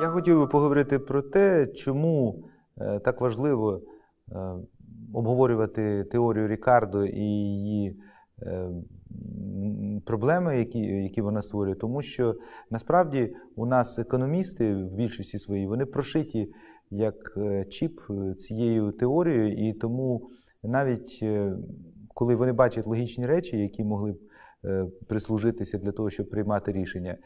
Я хотів би поговорити про те, чому е, так важливо е, обговорювати теорію Рікардо і її е, проблеми, які які вона створює, тому що насправді у нас економісти в більшості своїй вони прошиті як чіп цією теорією, і тому навіть коли вони бачать логічні речі, які могли б Е, прислужитися для того, щоб приймати рішення.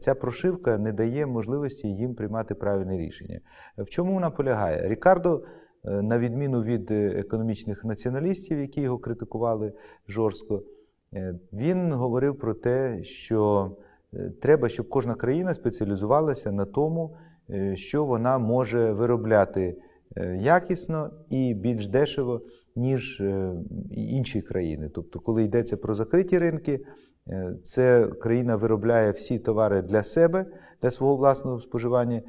Ця прошивка не дає можливості їм приймати правильне рішення. В чому вона полягає? Рікардо. Е, на відміну від е, економічних націоналістів, які його критикували жорстко, він говорив про те, що треба, щоб кожна країна спеціалізувалася на тому, що вона може виробляти Е, якісно і більш дешево, ніж е, інші країни. Тобто, коли йдеться про закриті ринки, е, це країна виробляє всі товари для себе, для свого власного споживання.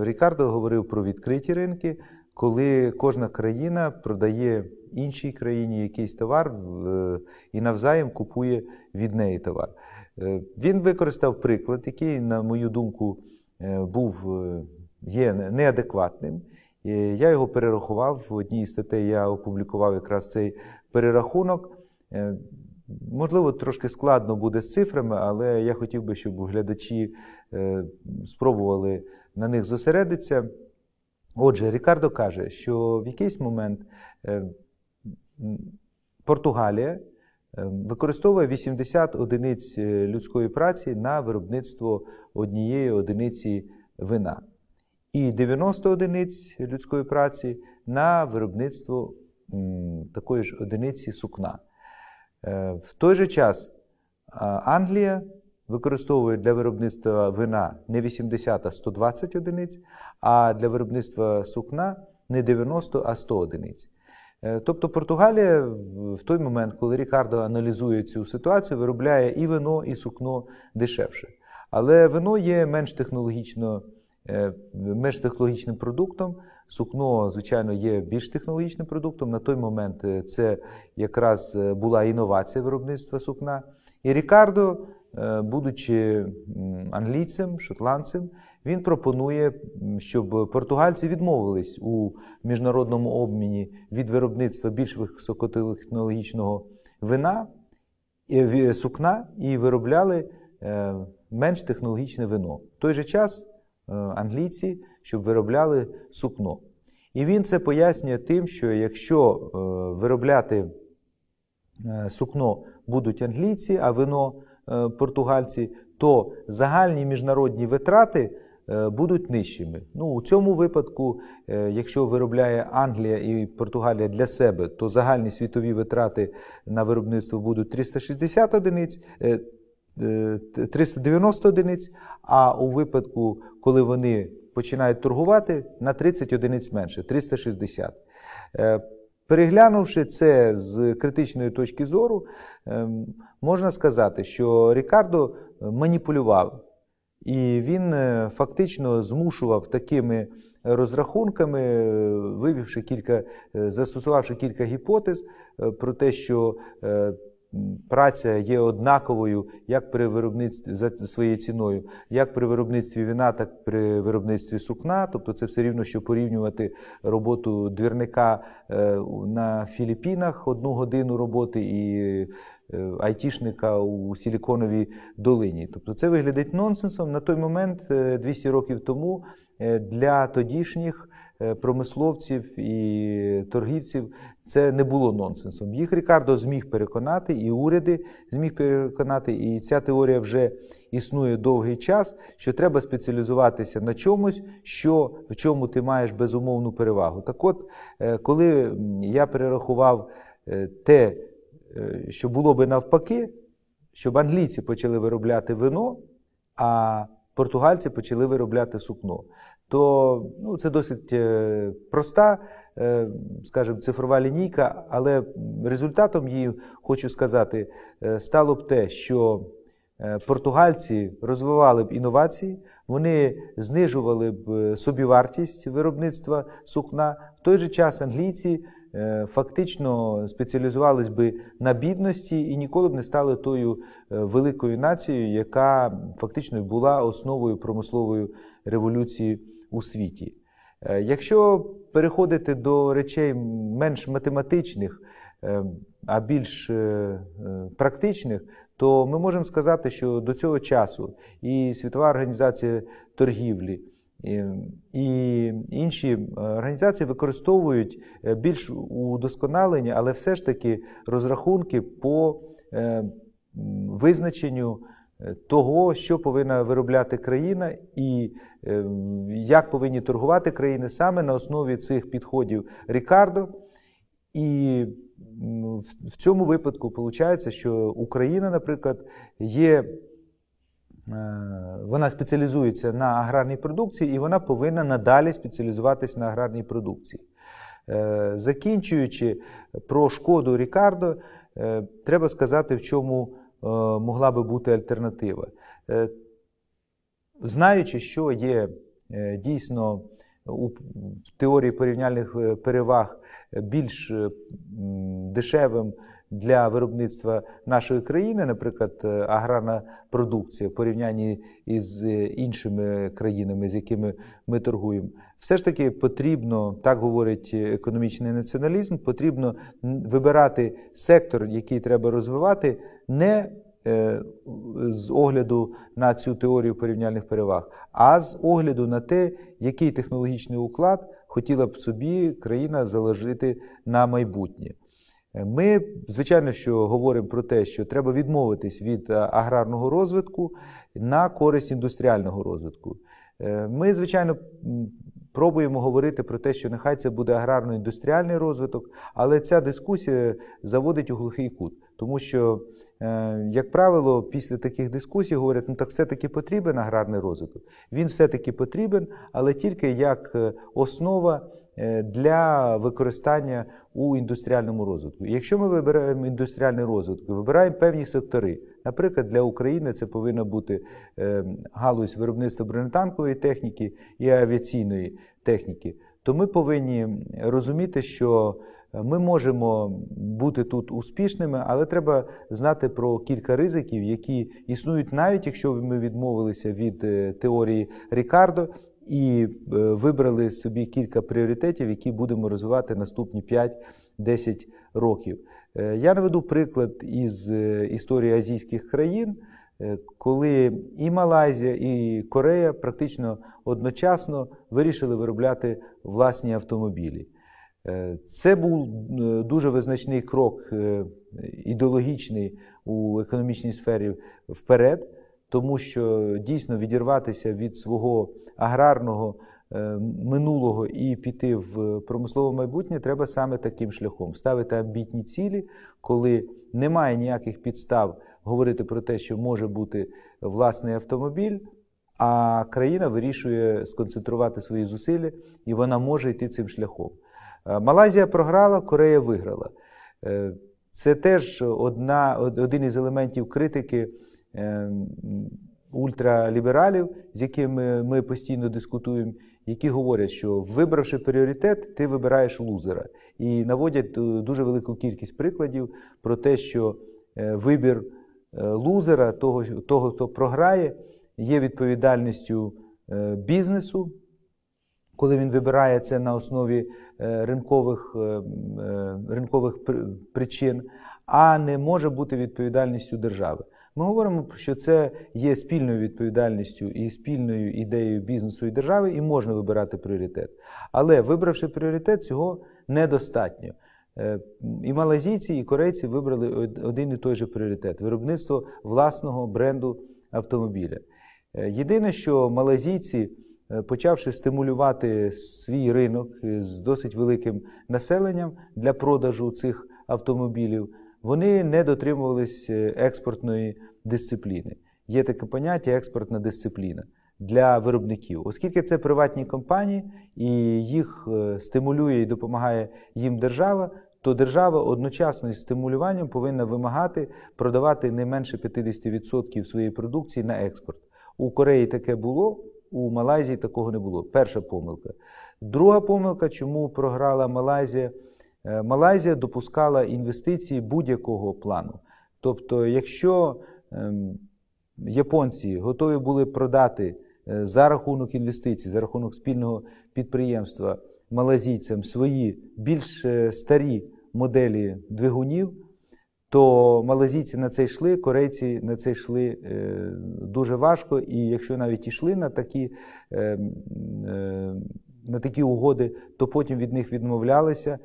Рікардо говорив про відкриті ринки, коли кожна країна продає іншій країні якийсь товар і навзаєм купує від неї товар. Він використав приклад, який, на мою думку, був є неадекватним. Я його перерахував. В одній статей. я опублікував якраз цей перерахунок. Е, можливо, трошки складно буде з цифрами, але я хотів би, щоб глядачі е, спробували на них зосередитися. Отже, Рікардо каже, що в якийсь момент е, Португалія використовує 80 одиниць людської праці на виробництво однієї одиниці вина і 90 одиниць людської праці на виробництво такої ж одиниці сукна. Е, в той же час е, Англія використовує для виробництва вина не 80, а 120 одиниць, а для виробництва сукна не 90, а 100 одиниць. Е, тобто Португалія в той момент, коли Рікардо аналізує цю ситуацію, виробляє і вино, і сукно дешевше. Але вино є менш технологічно Е, Меж технологічним продуктом сукно, звичайно, є більш технологічним продуктом. На той момент е, це якраз е, була інновація виробництва сукна. І Рікардо, будучи англійцем, шотландцем, він пропонує, щоб португальці відмовились у міжнародному обміні від виробництва більш високотехнологічного вина сукна і виробляли менш технологічне вино. В той же час. Е, англійці, щоб виробляли сукно. І він це пояснює тим, що якщо е, виробляти е, сукно будуть англійці, а вино португальці, то загальні міжнародні витрати. Будуть нижчими. Ну, У цьому випадку, якщо виробляє Англія і Португалія для себе, то загальні світові витрати на виробництво будуть 360 одиниць, 390 е, одиниць, а у випадку, коли вони починають торгувати, на 30 одиниць менше 360. Е, переглянувши це з критичної точки зору, ем, можна сказати, що Рікардо е, маніпулював. І він фактично змушував такими розрахунками, вивівши кілька, застосувавши кілька гіпотез про те, що праця є однаковою як при виробництві за своєю ціною, як при виробництві віна, так при виробництві сукна. Тобто це все рівно, що порівнювати роботу двірника е, на Філіппінах одну годину роботи і е, айтішника у Сіліконовій долині. Тобто це виглядить нонсенсом. На той момент 200 е, років тому для тодішніх. Е, промисловців і торгівців, це не було нонсенсом. Їх Рікардо зміг переконати, і уряди зміг переконати, і ця теорія вже існує довгий час, що треба спеціалізуватися на чомусь, що в чому ти маєш безумовну перевагу. Так от, е, коли я перерахував е, те, що було би навпаки, щоб англійці почали виробляти вино, а португальці почали виробляти сукно то ну, це досить е, проста, е, скажімо, цифрова лінійка, але результатом її, хочу сказати, е, стало б те, що португальці розвивали б інновації, вони знижували б собівартість виробництва сукна. В той же час англійці. Фактично спеціалізувались би на бідності і ніколи б не стали тою великою нацією, яка фактично була основою промислової революції у світі. Е, якщо переходити до речей менш математичних, е, а більш е, практичних, то ми можемо сказати, що до цього часу і Світова організація торгівлі, і інші організації використовують більш удосконалені, але все ж таки розрахунки по визначенню того, що повинна виробляти країна, і ем, як повинні торгувати країни саме на основі цих підходів Рікардо. І в цьому випадку виходить, що Україна, наприклад, є. Е, вона спеціалізується на аграрній продукції і вона повинна надалі спеціалізуватись на аграрній продукції. Е, закінчуючи про шкоду Рікардо, е, треба сказати, в чому Е, могла би бути альтернатива. Е, знаючи, що є е, дійсно у теорії порівняльних переваг більш дешевим для виробництва нашої країни, наприклад, аграрна продукція в порівнянні із іншими країнами, з якими ми торгуємо, все ж таки потрібно, так говорить економічний націоналізм, потрібно вибирати сектор, який треба розвивати не е, з огляду на цю теорію порівняльних переваг, а з огляду на те, який технологічний уклад хотіла б собі країна заложити на майбутнє. Ми, звичайно, що говоримо про те, що треба відмовитись від е, аграрного розвитку на користь індустріального розвитку. Е, ми, звичайно, пробуємо говорити про те, що нехай це буде аграрно-індустріальний розвиток, але ця дискусія заводить у глухий кут, тому що. Е, як правило, після таких дискусій говорять, ну так все-таки потрібен аграрний розвиток. Він все-таки потрібен, але тільки як е, основа е, для використання у індустріальному розвитку. якщо ми вибираємо індустріальний розвиток, вибираємо певні сектори. Наприклад, для України це повинна бути галузь виробництва бронетанкової техніки і авіаційної техніки, то ми повинні розуміти, що ми можемо бути тут успішними, але треба знати про кілька ризиків, які існують навіть якщо ми відмовилися від е, теорії Рікардо і е, вибрали собі кілька пріоритетів, які будемо розвивати наступні 5-10 років. Е, я наведу приклад із історії азійських країн, коли і Малайзія, і Корея практично одночасно вирішили виробляти власні автомобілі. Е, це був е, дуже визначний крок е, ідеологічний у економічній сфері вперед, тому що дійсно відірватися від свого аграрного минулого і піти в промислове майбутнє треба саме таким шляхом ставити амбітні цілі, коли немає ніяких підстав говорити про те, що може бути власний автомобіль. А країна вирішує сконцентрувати свої зусилля, і вона може йти цим шляхом. Е, Малайзія програла, Корея виграла. Е, це теж одна, один із елементів критики е, ультралібералів, з якими ми постійно дискутуємо, які говорять, що вибравши пріоритет, ти вибираєш лузера. І наводять дуже велику кількість прикладів про те, що вибір лузера, того, того хто програє, є відповідальністю бізнесу коли він вибирає це на основі е, ринкових, е, е, ринкових причин, а не може бути відповідальністю держави. Ми говоримо, що це є спільною відповідальністю і спільною ідеєю бізнесу і держави, і можна вибирати пріоритет. Але вибравши пріоритет, цього недостатньо. І малазійці, і корейці вибрали один і той же пріоритет виробництво власного бренду автомобіля. Єдине, що малазійці. Е, почавши стимулювати свій ринок е, з досить великим населенням для продажу цих автомобілів, вони не дотримувались е, експортної дисципліни. Є таке поняття експортна дисципліна для виробників, оскільки це приватні компанії і їх стимулює і допомагає їм держава. То держава одночасно із стимулюванням повинна вимагати продавати не менше 50% своєї продукції на експорт. У Кореї таке було у Малайзії такого не було. Перша помилка. Друга помилка, чому програла Малайзія? Е, Малайзія допускала інвестиції будь-якого плану. Тобто, якщо ем, японці готові були продати е, за рахунок інвестицій, за рахунок спільного підприємства малазійцям свої більш е, старі моделі двигунів то малазійці на це йшли, корейці на це йшли е, дуже важко, і якщо навіть йшли на такі е, е, на такі угоди, то потім від них відмовлялися.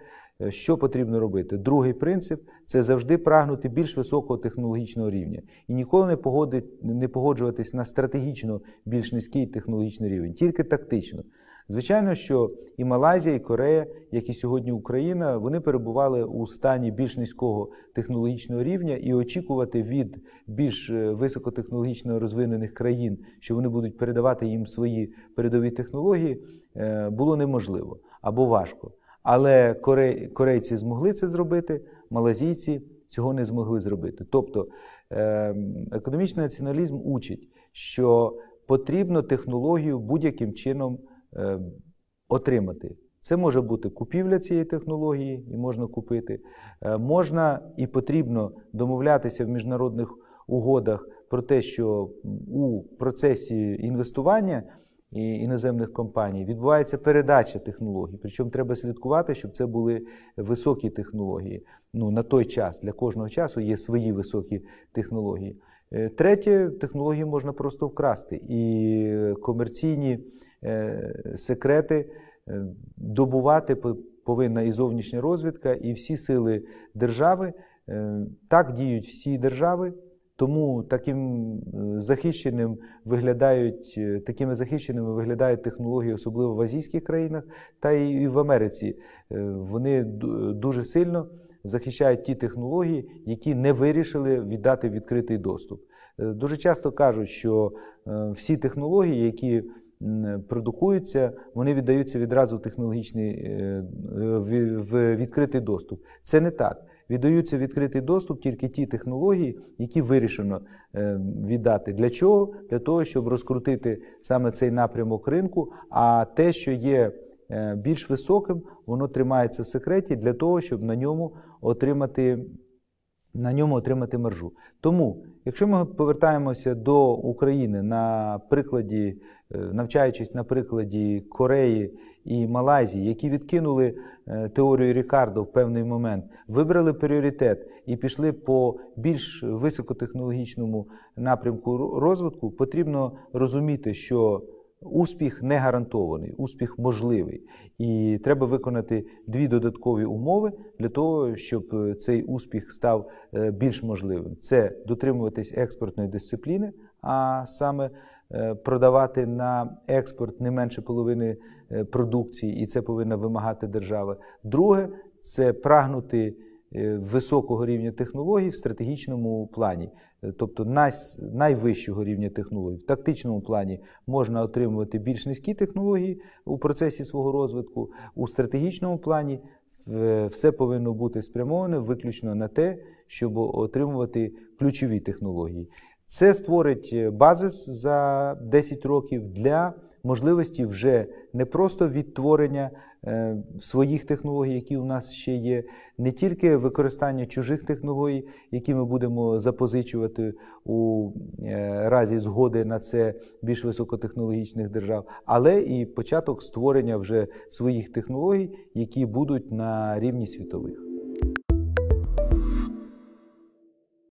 Що потрібно робити? Другий принцип це завжди прагнути більш високого технологічного рівня і ніколи не погодить не погоджуватись на стратегічно більш низький технологічний рівень, тільки тактично. Звичайно, що і Малайзія, і Корея, як і сьогодні Україна, вони перебували у стані більш низького технологічного рівня, і очікувати від більш е, високотехнологічно розвинених країн, що вони будуть передавати їм свої передові технології, е, було неможливо або важко. Але корейці змогли це зробити, малазійці цього не змогли зробити. Тобто е, економічний націоналізм учить, що потрібно технологію будь-яким чином. Е, отримати. Це може бути купівля цієї технології, і можна купити. Е, можна і потрібно домовлятися в міжнародних угодах про те, що у процесі інвестування іноземних компаній відбувається передача технологій. Причому треба слідкувати, щоб це були високі технології. Ну на той час для кожного часу є свої високі технології. Е, третє, технології можна просто вкрасти і комерційні. Е, секрети е, добувати повинна і зовнішня розвідка, і всі сили держави. Е, так діють всі держави, тому таким захищеним виглядають такими захищеними виглядають технології, особливо в азійських країнах, та і в Америці. Вони дуже сильно захищають ті технології, які не вирішили віддати відкритий доступ. Дуже часто кажуть, що всі технології, які продукуються, вони віддаються відразу в технологічний е, в відкритий доступ. Це не так. Віддаються відкритий доступ тільки ті технології, які вирішено е, віддати. Для чого? Для того, щоб розкрутити саме цей напрямок ринку, а те, що є е, більш високим, воно тримається в секреті для того, щоб на ньому отримати на ньому отримати маржу. Тому, якщо ми повертаємося до України на прикладі Е, навчаючись на прикладі Кореї і Малайзії, які відкинули е, теорію Рікардо в певний момент, вибрали пріоритет і пішли по більш високотехнологічному напрямку розвитку, потрібно розуміти, що Успіх не гарантований, успіх можливий, і треба виконати дві додаткові умови для того, щоб е, цей успіх став більш можливим: це дотримуватись експортної дисципліни, а саме Е, продавати на експорт не менше половини е, продукції, і це повинна вимагати держава. Друге це прагнути е, високого рівня технологій в стратегічному плані, тобто найвищого рівня технологій. В тактичному плані можна отримувати більш низькі технології у процесі свого розвитку, у стратегічному плані. Все повинно бути спрямоване виключно на те, щоб отримувати ключові технології. Це створить е, базис за 10 років для можливості вже не просто відтворення е, своїх технологій, які у нас ще є, не тільки використання чужих технологій, які ми будемо запозичувати у е, разі згоди на це більш високотехнологічних держав, але і початок створення вже своїх технологій, які будуть на рівні світових.